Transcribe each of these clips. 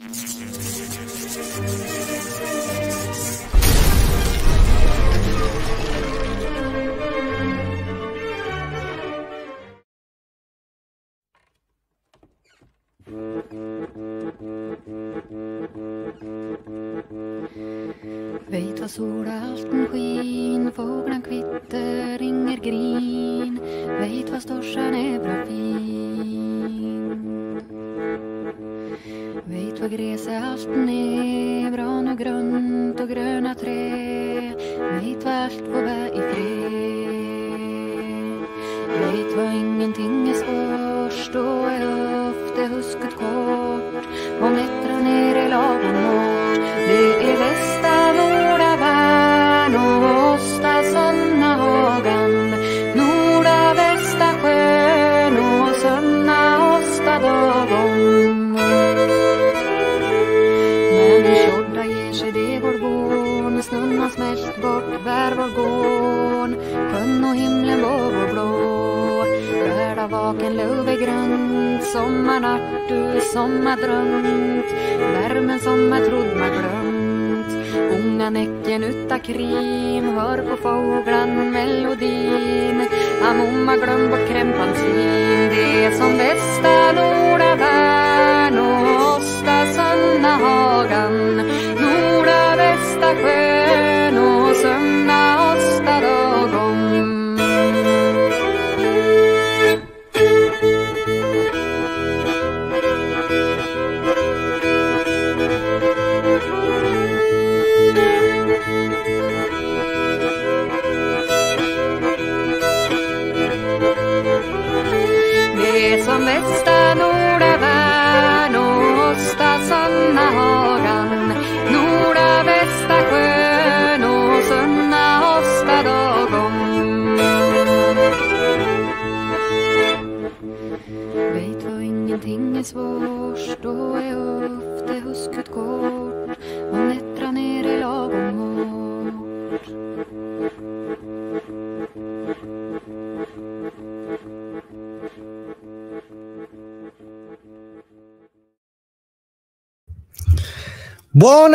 Veit var solaften skin, fåglarn kvitter, inger grin. Vet vad storsen me.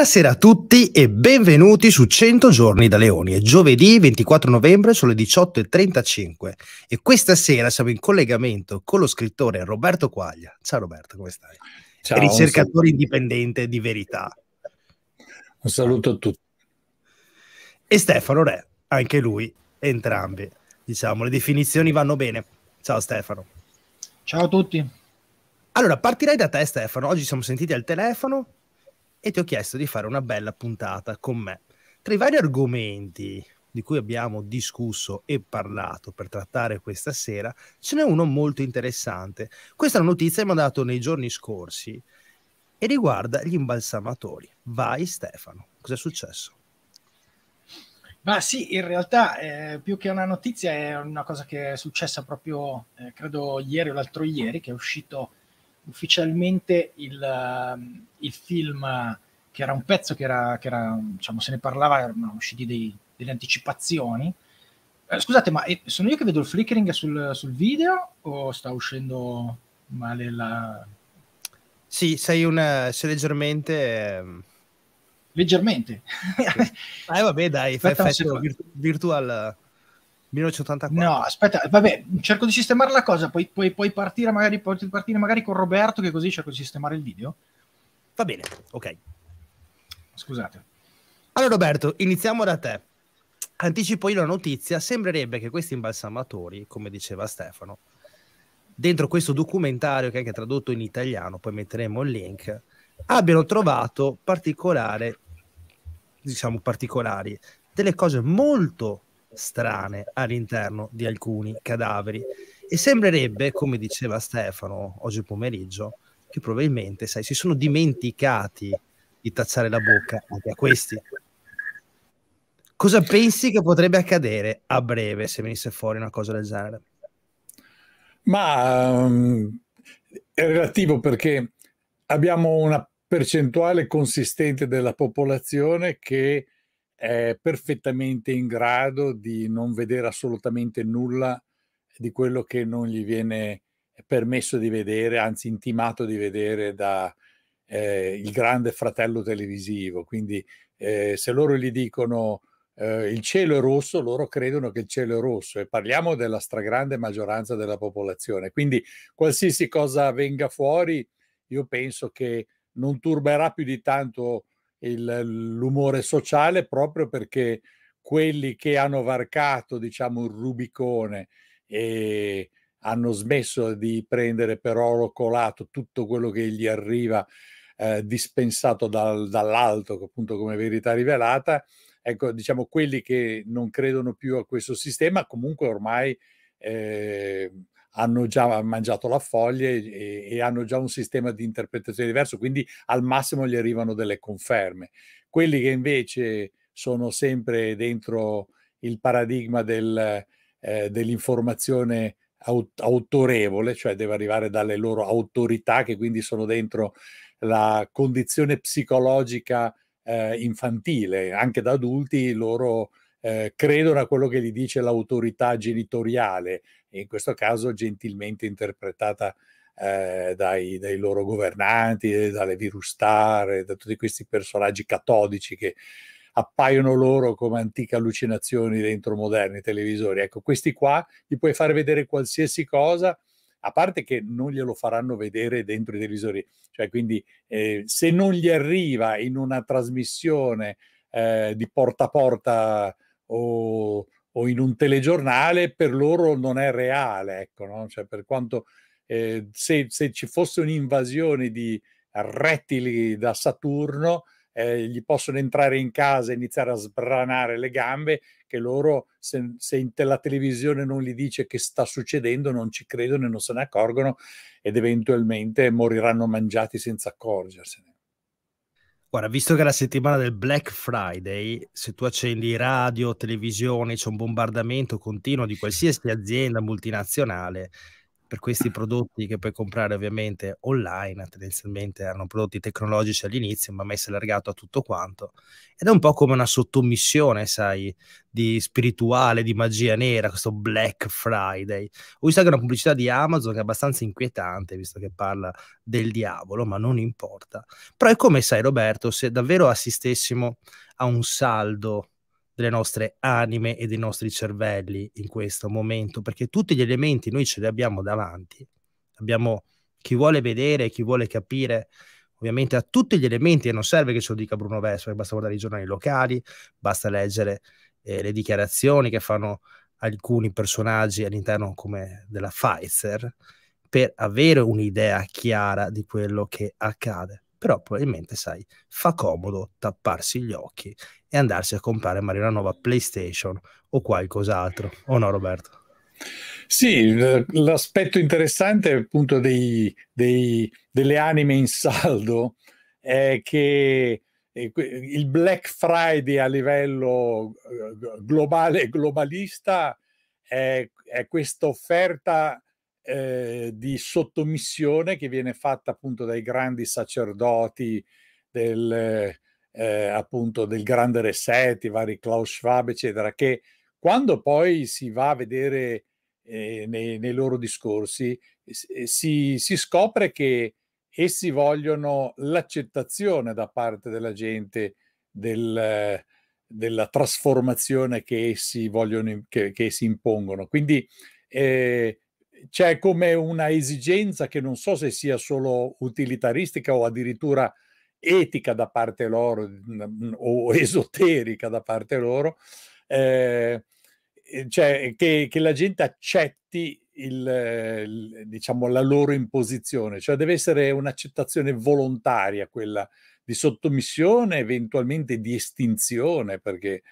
Buonasera a tutti e benvenuti su 100 giorni da Leoni. È giovedì 24 novembre sono le 18.35 e questa sera siamo in collegamento con lo scrittore Roberto Quaglia. Ciao Roberto, come stai? Ciao, ricercatore indipendente di verità. Un saluto a tutti. E Stefano Re, anche lui, entrambi. Diciamo, le definizioni vanno bene. Ciao Stefano. Ciao a tutti. Allora, partirei da te Stefano. Oggi siamo sentiti al telefono e ti ho chiesto di fare una bella puntata con me. Tra i vari argomenti di cui abbiamo discusso e parlato per trattare questa sera, ce n'è uno molto interessante. Questa è una notizia che mi ha dato nei giorni scorsi e riguarda gli imbalsamatori. Vai Stefano, cos'è successo? Ma sì, in realtà eh, più che una notizia è una cosa che è successa proprio, eh, credo, ieri o l'altro ieri, che è uscito ufficialmente il, eh, il film, che era un pezzo che era, che era diciamo, se ne parlava, erano usciti dei, delle anticipazioni. Eh, scusate, ma eh, sono io che vedo il flickering sul, sul video o sta uscendo male la... Sì, sei un... sei leggermente... Ehm, leggermente? eh vabbè dai, fai effetto virtual... 1984. No, aspetta, vabbè, cerco di sistemare la cosa, poi puoi, puoi, partire magari, puoi partire magari con Roberto, che così cerco di sistemare il video. Va bene, ok. Scusate. Allora Roberto, iniziamo da te. Anticipo io la notizia, sembrerebbe che questi imbalsamatori, come diceva Stefano, dentro questo documentario che è anche tradotto in italiano, poi metteremo il link, abbiano trovato particolare, diciamo particolari, delle cose molto strane all'interno di alcuni cadaveri e sembrerebbe, come diceva Stefano oggi pomeriggio, che probabilmente sai, si sono dimenticati di tacciare la bocca anche a questi. Cosa pensi che potrebbe accadere a breve se venisse fuori una cosa del genere? Ma um, è relativo perché abbiamo una percentuale consistente della popolazione che è perfettamente in grado di non vedere assolutamente nulla di quello che non gli viene permesso di vedere, anzi intimato di vedere da eh, il grande fratello televisivo. Quindi eh, se loro gli dicono eh, il cielo è rosso, loro credono che il cielo è rosso e parliamo della stragrande maggioranza della popolazione. Quindi qualsiasi cosa venga fuori, io penso che non turberà più di tanto il, l'umore sociale proprio perché quelli che hanno varcato diciamo un rubicone e hanno smesso di prendere per oro colato tutto quello che gli arriva eh, dispensato dal, dall'alto appunto come verità rivelata ecco diciamo quelli che non credono più a questo sistema comunque ormai eh, hanno già mangiato la foglia e, e, hanno già un sistema di interpretazione diverso, quindi al massimo gli arrivano delle conferme. Quelli che invece sono sempre dentro il paradigma del, eh, dell'informazione aut- autorevole, cioè deve arrivare dalle loro autorità, che quindi sono dentro la condizione psicologica eh, infantile, anche da adulti loro eh, credono a quello che gli dice l'autorità genitoriale, in questo caso gentilmente interpretata eh, dai, dai, loro governanti, dalle virustare, da tutti questi personaggi catodici che appaiono loro come antiche allucinazioni dentro moderni televisori. Ecco, questi qua gli puoi far vedere qualsiasi cosa, a parte che non glielo faranno vedere dentro i televisori. Cioè, quindi eh, se non gli arriva in una trasmissione eh, di porta a porta o o in un telegiornale per loro non è reale, ecco, no? cioè, per quanto eh, se, se, ci fosse un'invasione di rettili da Saturno, eh, gli possono entrare in casa e iniziare a sbranare le gambe, che loro se, se la televisione non gli dice che sta succedendo non ci credono e non se ne accorgono ed eventualmente moriranno mangiati senza accorgersene. Guarda, visto che è la settimana del Black Friday, se tu accendi radio, televisione, c'è un bombardamento continuo di qualsiasi azienda multinazionale per questi prodotti che puoi comprare ovviamente online, tendenzialmente erano prodotti tecnologici all'inizio, ma mai si è allargato a tutto quanto. Ed è un po' come una sottomissione, sai, di spirituale, di magia nera, questo Black Friday. Ho visto anche una pubblicità di Amazon che è abbastanza inquietante, visto che parla del diavolo, ma non importa. Però è come, sai, Roberto, se davvero assistessimo a un saldo delle nostre anime e dei nostri cervelli in questo momento, perché tutti gli elementi noi ce li abbiamo davanti. Abbiamo chi vuole vedere, chi vuole capire, ovviamente ha tutti gli elementi e non serve che ce lo dica Bruno Vespa, basta guardare i giornali locali, basta leggere eh, le dichiarazioni che fanno alcuni personaggi all'interno come della Pfizer per avere un'idea chiara di quello che accade. Però probabilmente, sai, fa comodo tapparsi gli occhi e andarsi a comprare magari una nuova PlayStation o qualcos'altro, o no Roberto? Sì, l'aspetto interessante appunto dei, dei, delle anime in saldo è che eh, il Black Friday a livello eh, globale e globalista è, è questa offerta eh, di sottomissione che viene fatta appunto dai grandi sacerdoti del, eh, appunto del grande reset, i vari Klaus Schwab, eccetera, che quando poi si va a vedere eh, nei, nei, loro discorsi, eh, si, si scopre che essi vogliono l'accettazione da parte della gente del, della trasformazione che essi, vogliono, che, che essi impongono. Quindi eh, c'è come una esigenza che non so se sia solo utilitaristica o addirittura etica da parte loro mm, o esoterica da parte loro, eh, cioè che, che, la gente accetti il, il, diciamo, la loro imposizione, cioè deve essere un'accettazione volontaria quella di sottomissione, eventualmente di estinzione, perché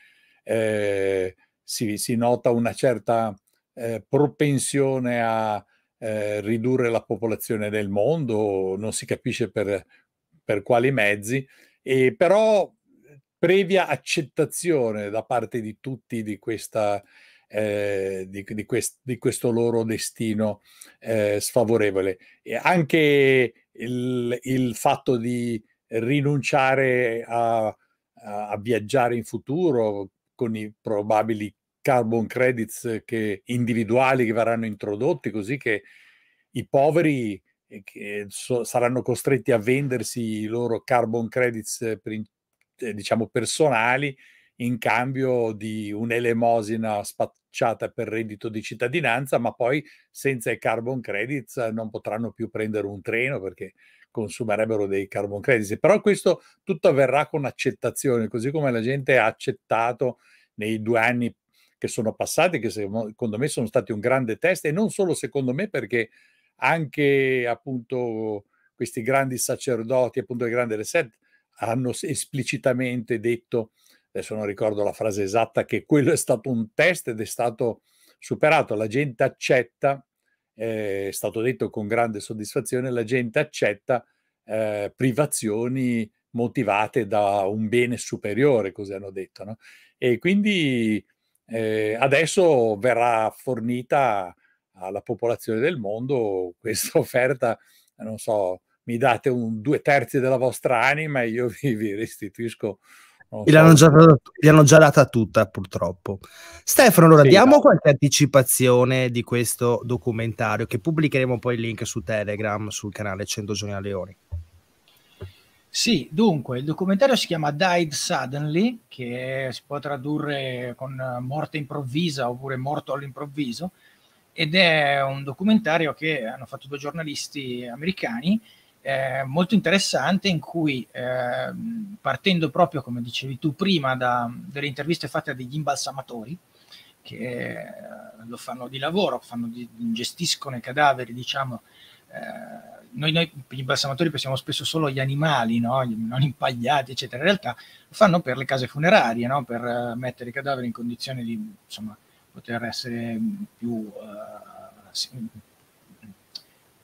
eh, si, si, nota una certa eh, propensione a eh, ridurre la popolazione del mondo, non si capisce per per quali mezzi, e però previa accettazione da parte di tutti di, questa, eh, di, di, quest, di questo loro destino eh, sfavorevole. E anche il, il, fatto di rinunciare a, a viaggiare in futuro con i probabili carbon credits che, individuali che verranno introdotti, così che i poveri che so, saranno costretti a vendersi i loro carbon credits eh, per, eh, diciamo personali in cambio di un'elemosina spacciata per reddito di cittadinanza, ma poi senza i carbon credits eh, non potranno più prendere un treno perché consumerebbero dei carbon credits. Però questo tutto avverrà con accettazione, così come la gente ha accettato nei due anni che sono passati, che secondo me sono stati un grande test, e non solo secondo me perché anche appunto questi grandi sacerdoti, appunto il grande reset, hanno esplicitamente detto, adesso non ricordo la frase esatta, che quello è stato un test ed è stato superato, la gente accetta, eh, è stato detto con grande soddisfazione, la gente accetta eh, privazioni motivate da un bene superiore, così hanno detto. No? E quindi eh, adesso verrà fornita alla popolazione del mondo questa offerta, non so, mi date un, due terzi della vostra anima e io vi, vi restituisco. So. hanno già, l'hanno data tutta purtroppo. Stefano, allora sì, diamo no. Esatto. qualche anticipazione di questo documentario che pubblicheremo poi il link su Telegram sul canale 100 Giorni a Leoni. Sì, dunque, il documentario si chiama Died Suddenly, che si può tradurre con morte improvvisa oppure morto all'improvviso, ed è un documentario che hanno fatto due giornalisti americani eh, molto interessante in cui eh, partendo proprio come dicevi tu prima da delle interviste fatte a degli imbalsamatori che eh, lo fanno di lavoro, fanno di, gestiscono i cadaveri diciamo eh, noi, noi gli imbalsamatori pensiamo spesso solo agli animali, no? non impagliati, eccetera. In realtà lo fanno per le case funerarie, no? per eh, mettere i cadaveri in condizioni di insomma, poter essere mm, più eh, mm,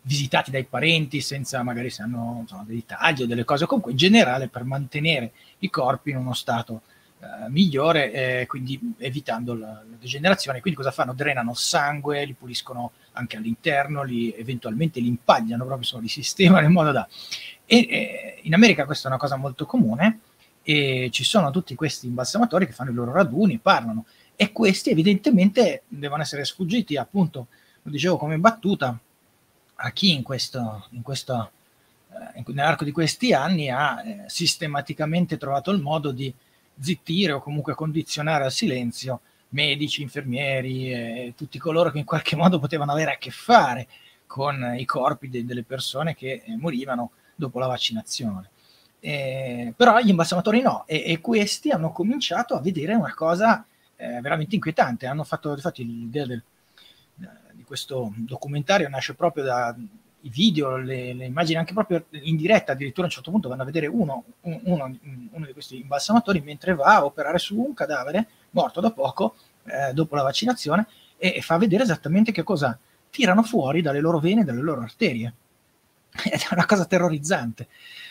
visitati dai parenti senza magari se hanno insomma, dei tagli o delle cose comunque in generale per mantenere i corpi in uno stato eh, migliore eh, quindi evitando la, la, degenerazione quindi cosa fanno? Drenano sangue li puliscono anche all'interno li, eventualmente li impagliano proprio insomma, li sistemano in modo da e, e, in America questa è una cosa molto comune e ci sono tutti questi imbalsamatori che fanno i loro raduni, parlano e questi evidentemente devono essere sfuggiti, appunto, lo dicevo come battuta, a chi in questo, in questo, eh, nell'arco di questi anni ha eh, sistematicamente trovato il modo di zittire o comunque condizionare al silenzio medici, infermieri, eh, tutti coloro che in qualche modo potevano avere a che fare con i corpi de- delle persone che eh, morivano dopo la vaccinazione. Eh, però gli imbalsamatori no, e-, e questi hanno cominciato a vedere una cosa eh, veramente inquietante. Hanno fatto, infatti, l'idea del, eh, di questo documentario nasce proprio dai video, le, le, immagini anche proprio in diretta, addirittura a un certo punto vanno a vedere uno, uno, uno di questi imbalsamatori mentre va a operare su un cadavere morto da poco, eh, dopo la vaccinazione, e, e, fa vedere esattamente che cosa tirano fuori dalle loro vene, dalle loro arterie. Ed è una cosa terrorizzante.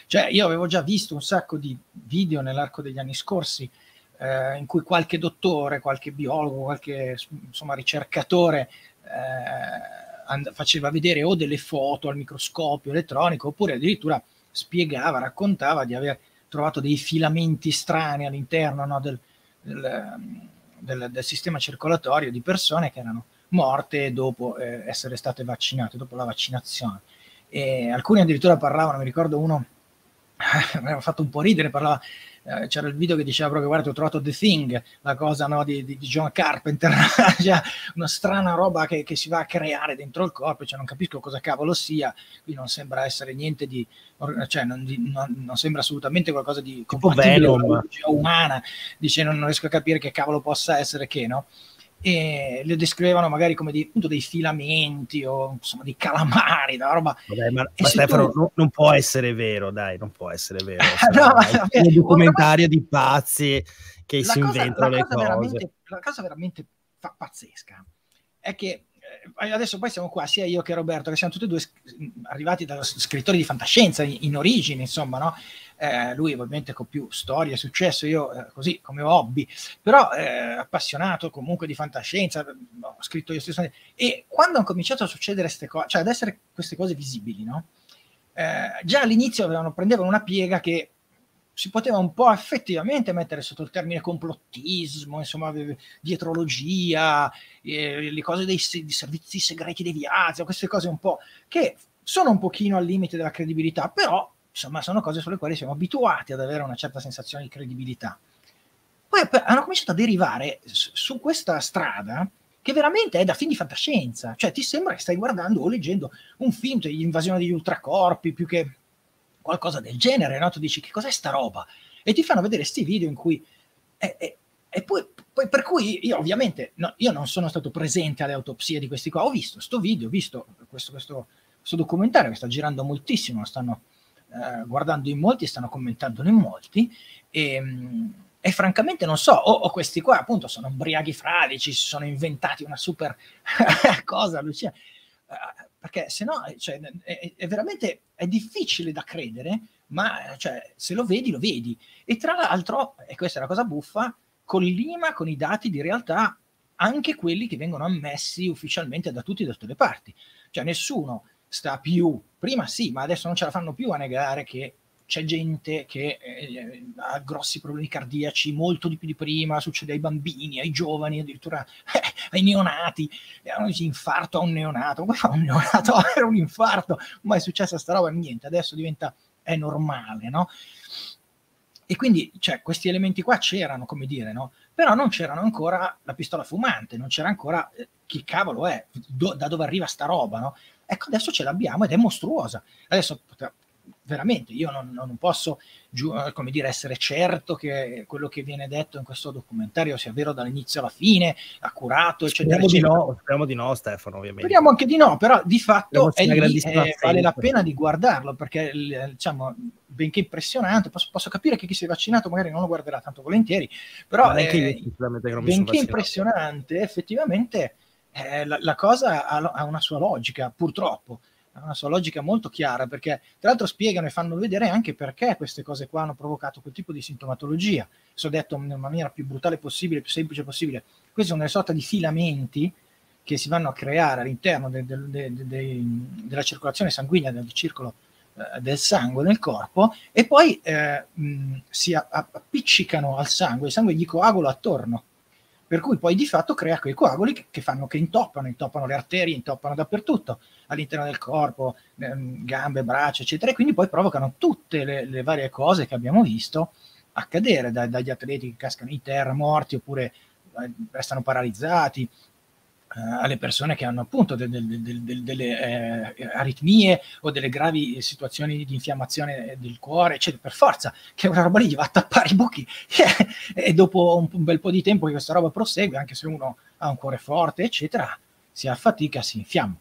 Cioè, io avevo già visto un sacco di video nell'arco degli anni scorsi eh, in cui qualche dottore, qualche biologo, qualche insomma, ricercatore eh, and- faceva vedere o delle foto al microscopio elettronico oppure addirittura spiegava, raccontava di aver trovato dei filamenti strani all'interno no, del, del, del, del, sistema circolatorio di persone che erano morte dopo eh, essere state vaccinate, dopo la vaccinazione. E alcuni addirittura parlavano, mi ricordo uno, mi aveva fatto un po' ridere, parlava eh, c'era il video che diceva proprio guarda ho trovato The Thing, la cosa no, di, di, John Carpenter, cioè, una strana roba che, che, si va a creare dentro il corpo, cioè, non capisco cosa cavolo sia, qui non sembra essere niente di, cioè, non, non, non sembra assolutamente qualcosa di compatibile umana, dice non, non riesco a capire che cavolo possa essere che no e le descrivevano magari come dei, appunto, dei filamenti o insomma dei calamari, una roba. Vabbè, ma, ma Stefano, tu... non, non, può essere vero, dai, non può essere vero. no, è un documentario ma... di pazzi che la si cosa, inventano le cosa cose. La cosa veramente fa, pazzesca è che eh, adesso poi siamo qua, sia io che Roberto, che siamo tutti e due sc- arrivati da scrittori di fantascienza in, in origine, insomma, no? eh, lui ovviamente con più storia, e successo, io eh, così come hobby, però eh, appassionato comunque di fantascienza, mm, ho scritto io stesso, e quando hanno cominciato a succedere queste cose, cioè ad essere queste cose visibili, no? Eh, già all'inizio avevano, prendevano una piega che si poteva un po' effettivamente mettere sotto il termine complottismo, insomma, dietrologia, eh, le cose dei, dei servizi segreti deviati, queste cose un po' che sono un pochino al limite della credibilità, però insomma, sono cose sulle quali siamo abituati ad avere una certa sensazione di credibilità. Poi eh, hanno cominciato a derivare su questa strada che veramente è da film di fantascienza, cioè ti sembra che stai guardando o leggendo un film cioè, l'invasione degli ultracorpi più che qualcosa del genere, no? tu dici che cos'è sta roba? E ti fanno vedere questi video in cui... È, è, e poi, poi, per cui io ovviamente no, io non sono stato presente alle autopsie di questi qua, ho visto questo video, ho visto questo, questo, questo documentario che sta girando moltissimo, lo stanno eh, guardando in molti, stanno commentando in molti e, ehm, e francamente non so, o, o, questi qua appunto sono briaghi fradici, si sono inventati una super cosa, Lucia, eh, perché se no eh, cioè, è, è, veramente è difficile da credere, ma cioè, se lo vedi lo vedi. E tra l'altro, e questa è la cosa buffa, collima con i dati di realtà anche quelli che vengono ammessi ufficialmente da tutti e da tutte le parti. Cioè nessuno sta più. Prima sì, ma adesso non ce la fanno più a negare che c'è gente che eh, ha grossi problemi cardiaci, molto di più di prima, succede ai bambini, ai giovani, addirittura eh, ai neonati. E hanno dice infarto a un neonato, come fa un neonato a avere un infarto? Ma è successa sta roba, niente, adesso diventa, è normale, no? E quindi cioè, questi elementi qua c'erano, come dire, no? Però non c'erano ancora la pistola fumante, non c'era ancora eh, chi cavolo è, do, da dove arriva sta roba, no? Ecco, adesso ce l'abbiamo ed è mostruosa. Adesso veramente io non, non posso eh, come dire, essere certo che quello che viene detto in questo documentario sia vero dall'inizio alla fine, accurato, eccetera. Speriamo, eccetera. Di, no, speriamo di no, Stefano, ovviamente. Speriamo anche di no, però di fatto è lì, è, eh, vale la pena di guardarlo perché, diciamo, benché impressionante, posso, posso, capire che chi si è vaccinato magari non lo guarderà tanto volentieri, però è, benché impressionante, effettivamente eh, la, la, cosa ha, ha una sua logica, purtroppo ha una sua logica molto chiara, perché tra l'altro spiegano e fanno vedere anche perché queste cose qua hanno provocato quel tipo di sintomatologia. Adesso ho detto nella maniera più brutale possibile, più semplice possibile, Queste sono una sorta di filamenti che si vanno a creare all'interno de, de, de, della circolazione sanguigna, del circolo eh, del sangue nel corpo e poi eh, mh, si appiccicano al sangue, il sangue gli coagula attorno per cui poi di fatto crea quei coaguli che, che, fanno, che intoppano, intoppano le arterie, intoppano dappertutto, all'interno del corpo, ehm, gambe, braccia, eccetera, e quindi poi provocano tutte le, le varie cose che abbiamo visto accadere, da, dagli atleti che cascano in terra morti oppure eh, restano paralizzati, eh, alle persone che hanno appunto de, de, de, delle eh, aritmie o delle gravi situazioni di infiammazione del cuore, eccetera, per forza, che una roba lì gli va a tappare i buchi e dopo un, un, bel po' di tempo che questa roba prosegue, anche se uno ha un cuore forte, eccetera, si affatica, si infiamma.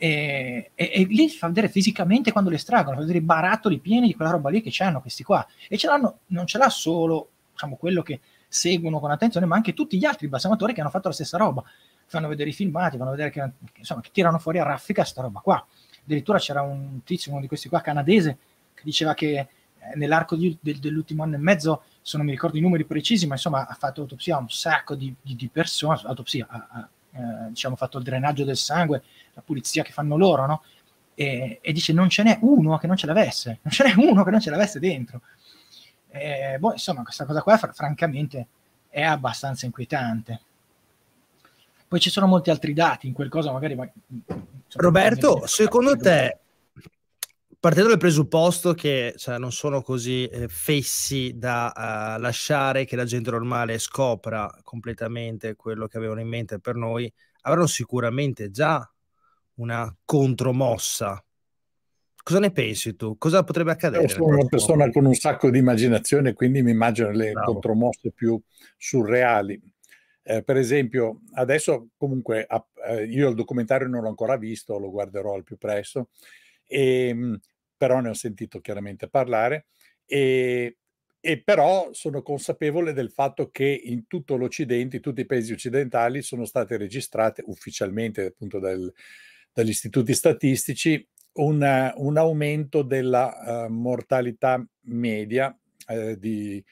E, e, e lì fa vedere fisicamente quando le estraggono, fa vedere i barattoli pieni di quella roba lì che c'hanno questi qua. E ce l'hanno, non ce l'ha solo diciamo, quello che seguono con attenzione, ma anche tutti gli altri balsamatori che hanno fatto la stessa roba fanno vedere i filmati, fanno vedere che, insomma, che tirano fuori a raffica sta roba qua. Addirittura c'era un tizio, uno di questi qua canadese, che diceva che eh, nell'arco di, del, dell'ultimo anno e mezzo, se non mi ricordo i numeri precisi, ma insomma ha fatto autopsia a un sacco di, di, di persone, autopsia, ha, ha eh, diciamo, fatto il drenaggio del sangue, la pulizia che fanno loro, no? E, e, dice non ce n'è uno che non ce l'avesse, non ce n'è uno che non ce l'avesse dentro. E, boh, insomma, questa cosa qua, fr- francamente, è abbastanza inquietante. Poi ci sono molti altri dati in quel caso, magari... Ma, insomma, Roberto, secondo te, partendo dal presupposto che cioè, non sono così eh, fessi da uh, lasciare che la gente normale scopra completamente quello che avevano in mente per noi, avranno sicuramente già una contromossa cosa ne pensi tu? Cosa potrebbe accadere? Io sono una persona con un sacco di immaginazione, quindi mi immagino le Bravo. contromosse più surreali. Eh, per esempio, adesso comunque eh, io il documentario non l'ho ancora visto, lo guarderò al più presto, e, ehm, però ne ho sentito chiaramente parlare. E, e però sono consapevole del fatto che in tutto l'Occidente, in tutti i paesi occidentali, sono state registrate ufficialmente appunto dal, dagli istituti statistici una, un aumento della uh, mortalità media eh, di,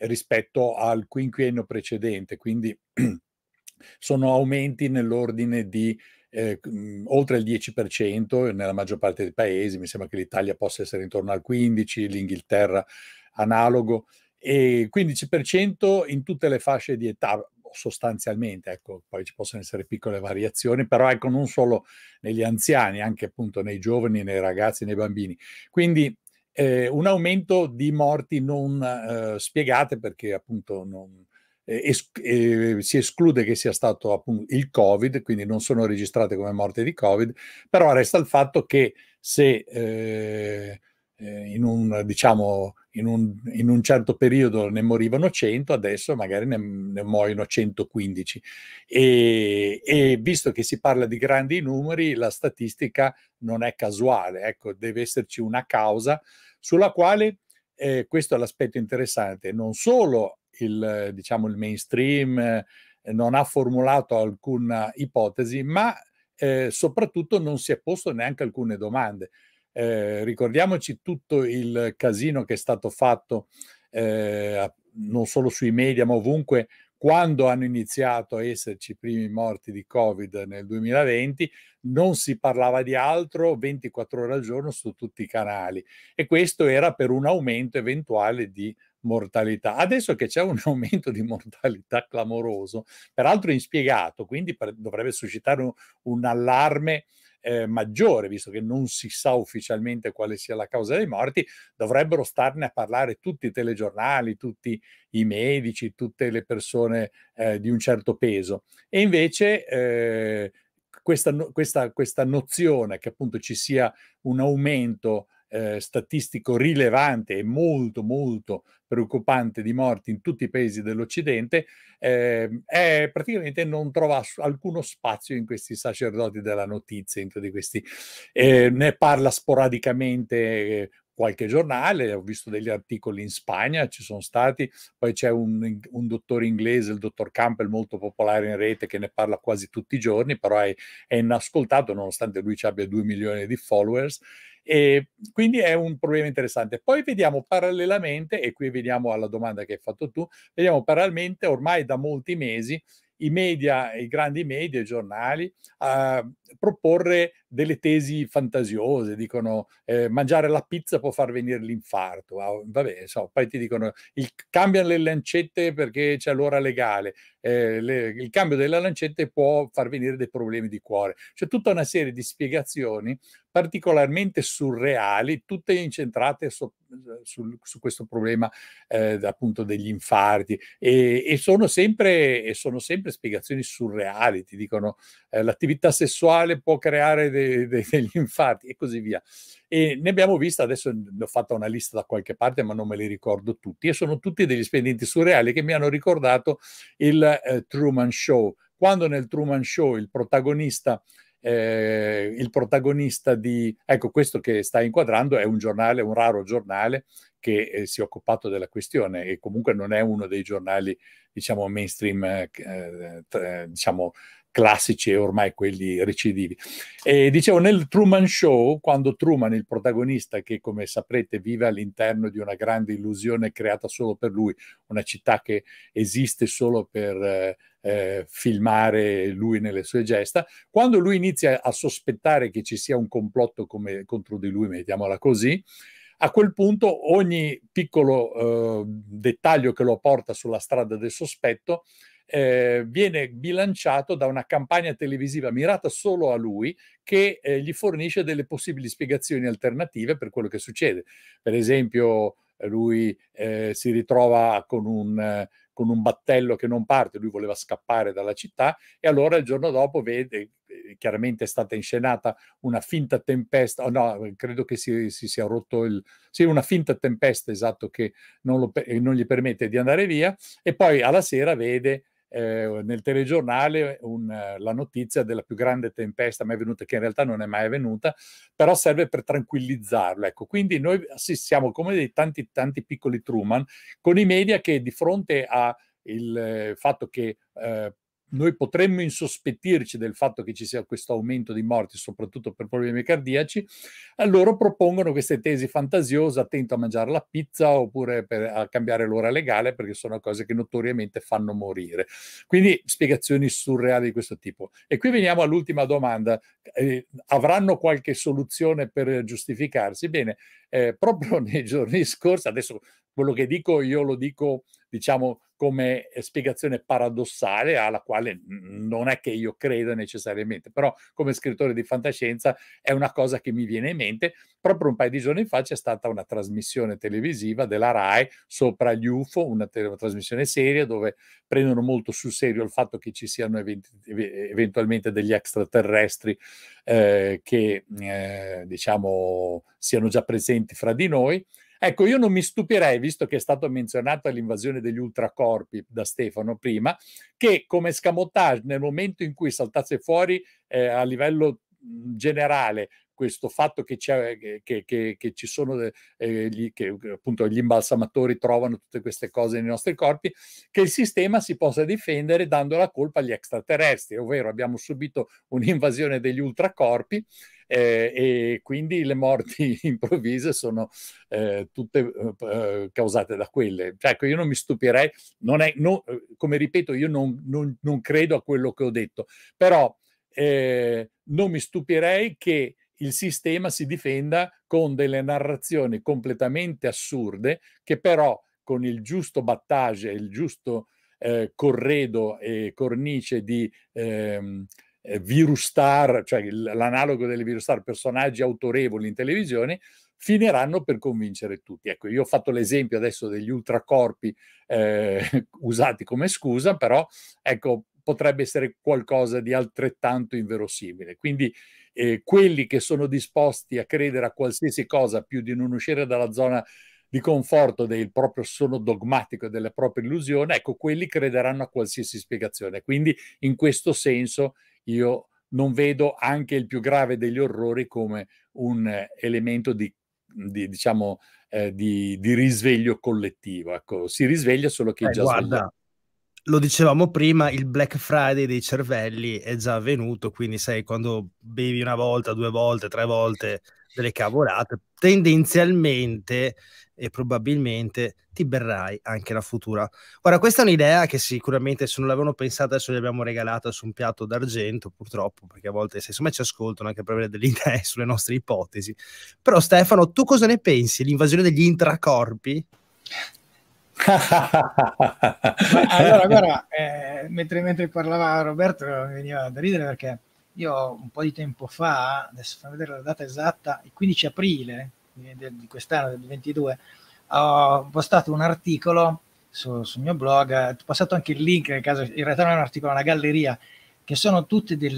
rispetto al quinquennio precedente, quindi sono aumenti nell'ordine di eh, mhmm, oltre il 10% nella maggior parte dei paesi, mi sembra che l'Italia possa essere intorno al 15%, l'Inghilterra analogo, e 15% in tutte le fasce di età sostanzialmente, ecco, poi ci possono essere piccole variazioni, però ecco non solo negli anziani, anche appunto nei giovani, nei ragazzi, nei bambini. Quindi eh, un aumento di morti non eh, spiegate perché appunto non, es- si esclude che sia stato appunto il Covid, quindi non sono registrate come morte di Covid, però resta il fatto che se eh, eh, in, un, diciamo, in, un, in, un, certo periodo ne morivano 100, adesso magari ne, ne muoiono 115. E, e, visto che si parla di grandi numeri, la statistica non è casuale, ecco, deve esserci una causa sulla quale, eh, questo è l'aspetto interessante, non solo il, diciamo, il mainstream eh, non ha formulato alcuna ipotesi, ma eh, soprattutto non si è posto neanche alcune domande eh, ricordiamoci tutto il casino che è stato fatto eh, non solo sui media ma ovunque quando hanno iniziato a esserci i primi morti di Covid nel 2020, non si parlava di altro 24 ore al giorno su tutti i canali e questo era per un aumento eventuale di mortalità. Adesso che c'è un aumento di mortalità clamoroso, peraltro inspiegato, quindi dovrebbe suscitare un, un allarme eh, maggiore, visto che non si sa ufficialmente quale sia la causa dei morti, dovrebbero starne a parlare tutti i telegiornali, tutti i medici, tutte le persone eh, di un certo peso. E invece eh, questa, questa, questa nozione che appunto ci sia un aumento eh, statistico rilevante e molto molto preoccupante di morti in tutti i paesi dell'Occidente, eh, è, praticamente non trova alcuno spazio in questi sacerdoti della notizia, di questi, eh, ne parla sporadicamente qualche giornale, ho visto degli articoli in Spagna, ci sono stati, poi c'è un, un, dottore inglese, il dottor Campbell, molto popolare in rete, che ne parla quasi tutti i giorni, però è, è inascoltato nonostante lui ci abbia 2 milioni di followers. E quindi è un problema interessante. Poi vediamo parallelamente, e qui veniamo alla domanda che hai fatto tu, vediamo parallelamente ormai da molti mesi i media, i grandi media, i giornali, a ah, proporre delle tesi fantasiose, dicono eh, mangiare la pizza può far venire l'infarto, ah, vabbè, insomma, poi ti dicono il, cambiano le lancette perché c'è l'ora legale, eh, le, il cambio delle lancette può far venire dei problemi di cuore. C'è tutta una serie di spiegazioni particolarmente surreali, tutte incentrate so, sul, su questo problema eh, appunto degli infarti e, e, sono sempre, e sono sempre spiegazioni surreali, ti dicono eh, l'attività sessuale può creare dei dei, dei, degli infarti e così via. E ne abbiamo vista, adesso ne ho fatta una lista da qualche parte, ma non me li ricordo tutti, e sono tutti degli spedienti surreali che mi hanno ricordato il eh, Truman Show. Quando nel Truman Show il protagonista eh, il protagonista di, ecco questo che sta inquadrando è un giornale, un raro giornale che eh, si è occupato della questione e comunque non è uno dei giornali, diciamo, mainstream, eh, eh, eh diciamo, classici e ormai quelli recidivi. E dicevo, nel Truman Show, quando Truman, il protagonista, che come saprete vive all'interno di una grande illusione creata solo per lui, una città che esiste solo per... Eh, eh, filmare lui nelle sue gesta. Quando lui inizia a sospettare che ci sia un complotto come, contro di lui, mettiamola così, a quel punto ogni piccolo eh, dettaglio che lo porta sulla strada del sospetto eh, viene bilanciato da una campagna televisiva mirata solo a lui che eh, gli fornisce delle possibili spiegazioni alternative per quello che succede. Per esempio, lui eh, si ritrova con un, con un battello che non parte, lui voleva scappare dalla città e allora il giorno dopo vede eh, chiaramente è stata inscenata una finta tempesta, oh no, credo che si, si sia rotto il... Sì, una finta tempesta, esatto, che non, lo, eh, non, gli permette di andare via e poi alla sera vede eh, nel telegiornale un, la notizia della più grande tempesta mai venuta, che in realtà non è mai venuta, però serve per tranquillizzarlo. Ecco, quindi noi assistiamo come dei tanti, tanti piccoli Truman con i media che di fronte al eh, fatto che eh, noi potremmo insospettirci del fatto che ci sia questo aumento di morti, soprattutto per problemi cardiaci, allora propongono queste tesi fantasiose, attento a mangiare la pizza oppure per, a cambiare l'ora legale, perché sono cose che notoriamente fanno morire. Quindi spiegazioni surreali di questo tipo. E qui veniamo all'ultima domanda. Eh, avranno qualche soluzione per giustificarsi? Bene, eh, proprio nei giorni scorsi, adesso quello che dico io lo dico, diciamo, come spiegazione paradossale alla quale non è che io creda necessariamente, però come scrittore di fantascienza è una cosa che mi viene in mente. Proprio un paio di giorni fa c'è stata una trasmissione televisiva della RAI sopra gli UFO, una, tele- una trasmissione seria dove prendono molto sul serio il fatto che ci siano event- eventualmente degli extraterrestri eh, che eh, diciamo siano già presenti fra di noi Ecco, io non mi stupirei, visto che è stato menzionata l'invasione degli ultracorpi da Stefano prima, che come scamotage nel momento in cui saltasse fuori eh, a livello generale questo fatto che, eh, che, che, che ci sono eh, eh gli, che eh, appunto gli imbalsamatori trovano tutte queste cose nei nostri corpi, che il sistema si possa difendere dando la colpa agli extraterrestri, ovvero abbiamo subito un'invasione degli ultracorpi eh, e quindi le morti improvvise sono eh, tutte eh, eh, causate da quelle. Cioè, ecco, io non mi stupirei, non è, no, eh, come ripeto, io non, non, non, credo a quello che ho detto, però eh, non mi stupirei che il sistema si difenda con delle narrazioni completamente assurde che però con il giusto battage, il giusto eh, corredo e cornice di ehm, eh, virus star, cioè l'analogo delle virus star, personaggi autorevoli in televisione, finiranno per convincere tutti. Ecco, io ho fatto l'esempio adesso degli ultracorpi eh, usati come scusa, però ecco, potrebbe essere qualcosa di altrettanto inverosimile. Quindi eh, quelli che sono disposti a credere a qualsiasi cosa più di non uscire dalla zona di conforto del proprio sono dogmatico e della propria illusione, ecco, quelli crederanno a qualsiasi spiegazione. Quindi in questo senso io non vedo anche il più grave degli orrori come un eh, elemento di, di diciamo, eh, di, di, risveglio collettivo. Ecco, si risveglia solo chi eh, già guarda, svegliato. Lo dicevamo prima, il Black Friday dei cervelli è già avvenuto, quindi sai, quando bevi una volta, due volte, tre volte delle cavolate, tendenzialmente e probabilmente ti berrai anche la futura. Ora, questa è un'idea che sicuramente se non l'avevano pensata adesso gli abbiamo regalata su un piatto d'argento, purtroppo, perché a volte se insomma ci ascoltano anche per avere delle idee sulle nostre ipotesi. Però Stefano, tu cosa ne pensi? L'invasione degli intracorpi? allora, guarda, eh, mentre, mentre, parlava Roberto mi veniva da ridere perché io un po' di tempo fa, adesso fa vedere la data esatta, il 15 aprile di quest'anno, del 22, ho postato un articolo su, sul mio blog, eh, ho passato anche il link, nel caso in realtà non è un articolo, è una galleria, che sono tutti degli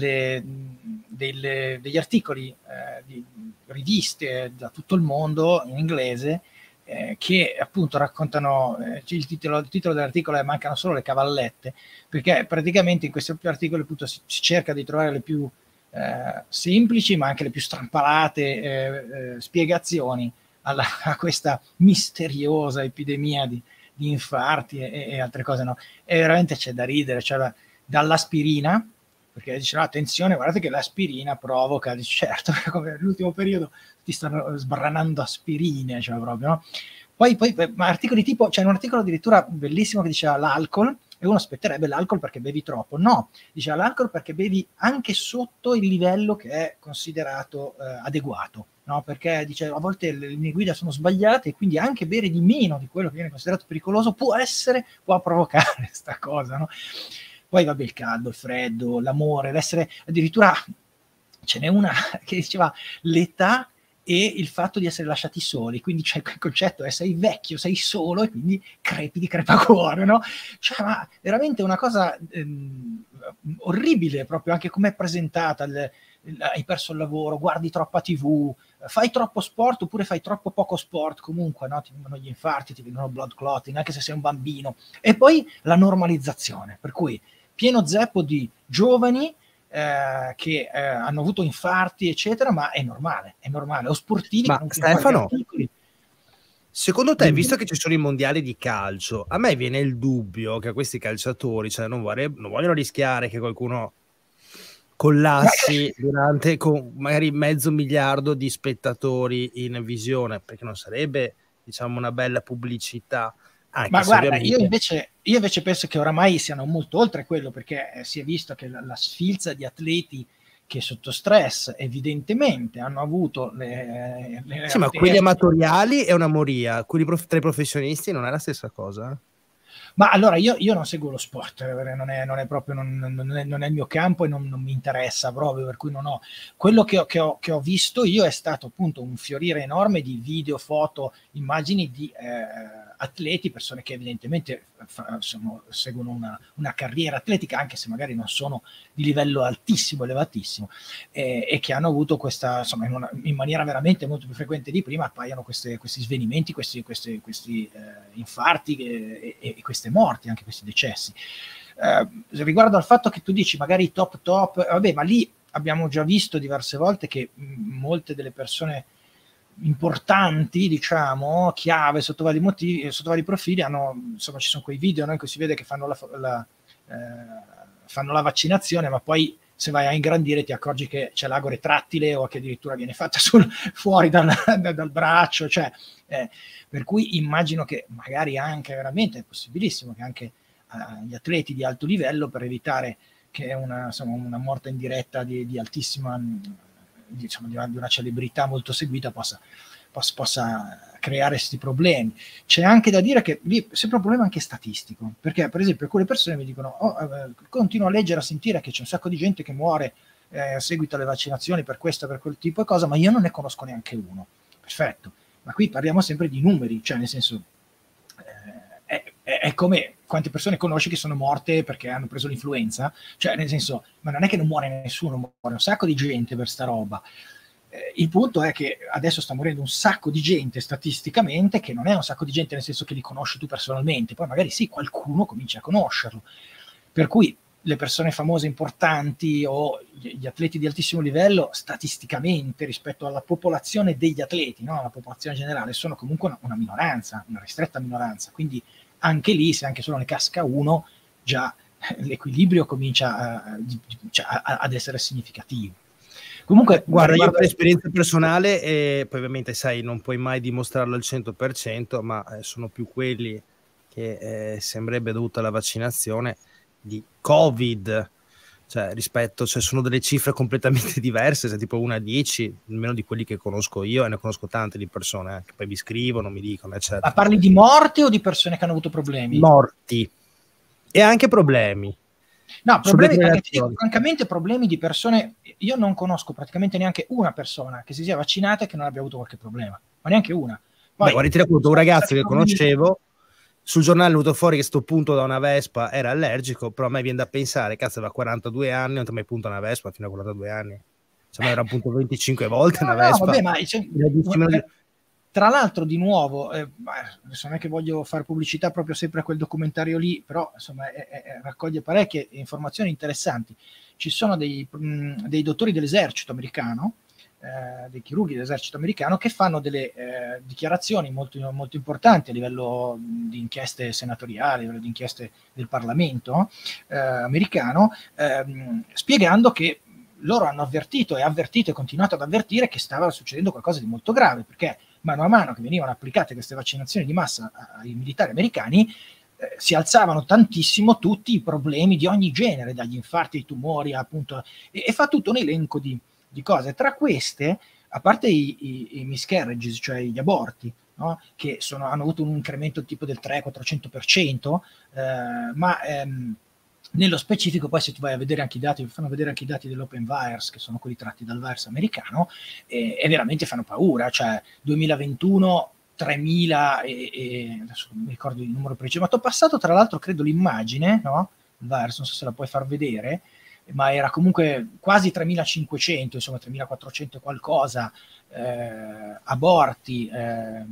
articoli eh, di riviste da tutto il mondo in inglese eh, che appunto raccontano, eh, il, titolo, il, titolo, dell'articolo è Mancano solo le cavallette, perché praticamente in questi articoli appunto si, si cerca di trovare le più eh, semplici, ma anche le più strampalate eh, eh, spiegazioni alla, a questa misteriosa epidemia di, di infarti e, e, altre cose. No? E veramente c'è da ridere, cioè dall'aspirina, perché dicevano attenzione, guardate che l'aspirina provoca, certo, come nell'ultimo periodo ti stanno sbranando aspirine, cioè proprio, no? Poi, poi ma articoli tipo, c'è cioè un articolo addirittura bellissimo che diceva l'alcol, e uno aspetterebbe l'alcol perché bevi troppo. No, diceva l'alcol perché bevi anche sotto il livello che è considerato eh, adeguato. No? perché dice, a volte le linee guida sono sbagliate e quindi anche bere di meno di quello che viene considerato pericoloso può essere, può provocare questa cosa. No? Poi vabbè il caldo, il freddo, l'amore, l'essere addirittura ce n'è una che diceva l'età e il fatto di essere lasciati soli, quindi c'è quel concetto, eh, sei vecchio, sei solo e quindi crepi di crepacuore, no? Cioè, ma veramente una cosa ehm, orribile proprio anche come è presentata, il, il, hai perso il lavoro, guardi troppa tv, fai troppo sport oppure fai troppo poco sport, comunque no? ti vengono gli infarti, ti vengono blood clotting, anche se sei un bambino. E poi la normalizzazione, per cui pieno zeppo di giovani eh, che eh, hanno avuto infarti, eccetera, ma è normale, è normale. O sportivi ma Stefano, Secondo te, visto che ci sono i mondiali di calcio, a me viene il dubbio che questi calciatori cioè, non, vorrei, non vogliono rischiare che qualcuno collassi durante con magari mezzo miliardo di spettatori in visione, perché non sarebbe diciamo, una bella pubblicità. Anche Ma ecco, guarda, io, invece, io, invece, penso che oramai siano molto oltre quello, perché eh, si è visto che la, la, sfilza di atleti che sotto stress evidentemente hanno avuto le... le sì, ma quelli amatoriali è una moria, quelli prof- tra i professionisti non è la stessa cosa. Ma allora io, io, non seguo lo sport, eh, non è, non è proprio non, non, è, non, è, il mio campo e non, mi interessa proprio, per cui non ho. Quello che ho, che, ho, che ho, visto io è stato appunto un fiorire enorme di video, foto, immagini di eh, atleti, persone che evidentemente eh, fa, sono, seguono una, una, carriera atletica, anche se magari non sono di livello altissimo, elevatissimo, eh, e che hanno avuto questa, insomma, in, una, in, maniera veramente molto più frequente di prima, appaiono queste, questi svenimenti, questi, questi, questi eh, infarti e, eh, e, e queste morti, anche questi decessi. Eh, riguardo al fatto che tu dici magari top top, eh, vabbè, ma lì abbiamo già visto diverse volte che mm, molte delle persone importanti, diciamo, chiave sotto vari, motivi, eh, sotto vari profili, hanno, insomma ci sono quei video no, in cui si vede che fanno la, la, eh, fanno la vaccinazione, ma poi se vai a ingrandire ti accorgi che c'è l'ago retrattile o che addirittura viene fatta sul, fuori dal, dal, braccio, cioè, eh, per cui immagino che magari anche veramente è possibilissimo che anche eh, gli atleti di alto livello per evitare che una, insomma, una morte indiretta di, di altissima diciamo, di, una, di, una, celebrità molto seguita possa, possa, possa creare questi problemi. C'è anche da dire che lì è sempre un problema anche statistico, perché per esempio alcune persone mi dicono oh, eh, continuo a leggere, a sentire che c'è un sacco di gente che muore eh, a seguito alle vaccinazioni per questo, per quel tipo di cosa, ma io non ne conosco neanche uno. Perfetto, ma qui parliamo sempre di numeri, cioè nel senso... Eh, è, è, è come quante persone conosci che sono morte perché hanno preso l'influenza? Cioè, nel senso, ma non è che non muore nessuno, muore un sacco di gente per sta roba. Eh, il punto è che adesso sta morendo un sacco di gente statisticamente, che non è un sacco di gente nel senso che li conosci tu personalmente, poi magari sì, qualcuno comincia a conoscerlo. Per cui le persone famose importanti o gli atleti di altissimo livello, statisticamente rispetto alla popolazione degli atleti, no? alla popolazione generale, sono comunque una, una minoranza, una ristretta minoranza. Quindi anche lì, se anche solo ne casca uno, già l'equilibrio comincia a, cioè, a, ad essere significativo. Comunque, guarda, io per esperienza personale, eh, poi ovviamente sai, non puoi mai dimostrarlo al 100%, ma eh, sono più quelli che eh, sembrerebbe dovuta alla vaccinazione di Covid, cioè, rispetto, cioè, sono delle cifre completamente diverse, se tipo una a 10, meno di quelli che conosco io, e ne conosco tante di persone, eh, che poi mi scrivono, mi dicono, eccetera. Ma parli di morti o di persone che hanno avuto problemi? Morti. E anche problemi. No, problemi, dico, francamente problemi di persone, io non conosco praticamente neanche una persona che si sia vaccinata e che non abbia avuto qualche problema, ma neanche una. Poi, Beh, guardi, ti racconto un ragazzo che conoscevo sul giornale è venuto fuori che sto punto da una Vespa era allergico, però a me viene da pensare, cazzo, aveva 42 anni, non ti mai punto una Vespa fino a 42 anni. Cioè, era appunto 25 volte una Vespa. No, vabbè, ma, cioè, tra l'altro, di nuovo, eh, adesso non è che voglio fare pubblicità proprio sempre a quel documentario lì, però insomma è, è, raccoglie parecchie informazioni interessanti. Ci sono dei, mh, dei dottori dell'esercito americano eh, dei chirurghi dell'esercito americano che fanno delle eh, dichiarazioni molto, molto, importanti a livello di inchieste senatoriali, a livello di inchieste del Parlamento eh, americano, ehm, spiegando che loro hanno avvertito e avvertito e continuato ad avvertire che stava succedendo qualcosa di molto grave, perché mano a mano che venivano applicate queste vaccinazioni di massa ai militari americani, eh, si alzavano tantissimo tutti i problemi di ogni genere, dagli infarti ai tumori, appunto, e, e fa tutto un elenco di, di cose. Tra queste, a parte i, i, i miscarriages, cioè gli aborti, no? che sono, hanno avuto un incremento tipo del 300-400%, eh, ma ehm, nello specifico, poi se tu vai a vedere anche i dati, vi fanno vedere anche i dati dell'Open Virus, che sono quelli tratti dal virus americano, e, e veramente fanno paura, cioè 2021 3000 e, e, adesso non mi ricordo il numero preciso, ma ti ho passato tra l'altro credo l'immagine, no? Il virus, non so se la puoi far vedere, ma era comunque quasi 3.500, insomma 3.400 qualcosa, eh, aborti. Eh,